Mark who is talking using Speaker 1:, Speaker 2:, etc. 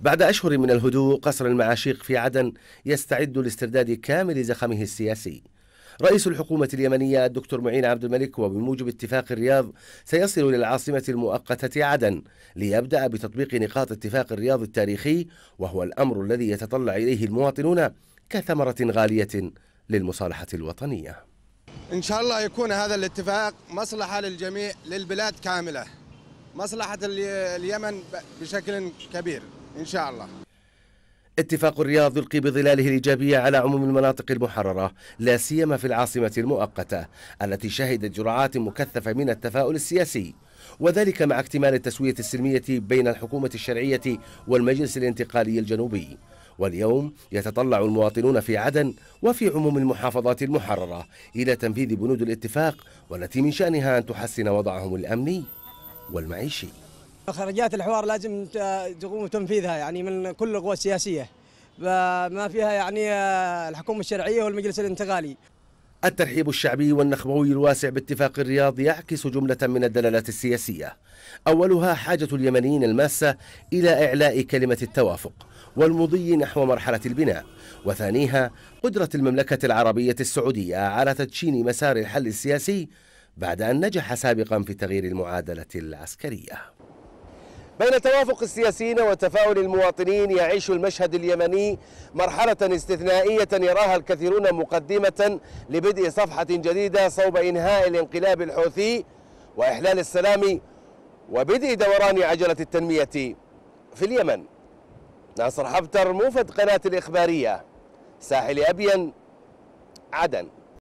Speaker 1: بعد أشهر من الهدوء قصر المعاشيق في عدن يستعد لاسترداد كامل زخمه السياسي رئيس الحكومة اليمنية الدكتور معين عبد الملك وبموجب اتفاق الرياض سيصل إلى العاصمة المؤقتة عدن ليبدأ بتطبيق نقاط اتفاق الرياض التاريخي وهو الأمر الذي يتطلع إليه المواطنون كثمرة غالية للمصالحة الوطنية
Speaker 2: إن شاء الله يكون هذا الاتفاق مصلحة للجميع للبلاد كاملة مصلحة اليمن بشكل كبير إن شاء الله
Speaker 1: اتفاق الرياض يلقي بظلاله الإيجابية على عموم المناطق المحررة لا سيما في العاصمة المؤقتة التي شهدت جرعات مكثفة من التفاؤل السياسي وذلك مع اكتمال التسوية السلمية بين الحكومة الشرعية والمجلس الانتقالي الجنوبي واليوم يتطلع المواطنون في عدن وفي عموم المحافظات المحررة إلى تنفيذ بنود الاتفاق والتي من شأنها أن تحسن وضعهم الأمني والمعيشي
Speaker 3: خرجات الحوار لازم تقوم تنفيذها يعني من كل القوى السياسيه ما فيها يعني آه، الحكومه الشرعيه والمجلس الانتقالي
Speaker 1: الترحيب الشعبي والنخبوي الواسع باتفاق الرياض يعكس جملة من الدلالات السياسية أولها حاجة اليمنيين الماسة إلى إعلاء كلمة التوافق والمضي نحو مرحلة البناء وثانيها قدرة المملكة العربية السعودية على تدشين مسار الحل السياسي بعد أن نجح سابقا في تغيير المعادلة العسكرية بين توافق السياسيين وتفاؤل المواطنين يعيش المشهد اليمني مرحلة استثنائية يراها الكثيرون مقدمة لبدء صفحة جديدة صوب إنهاء الانقلاب الحوثي وإحلال السلام وبدء دوران عجلة التنمية في اليمن ناصر حبتر موفد قناة الإخبارية ساحل أبين عدن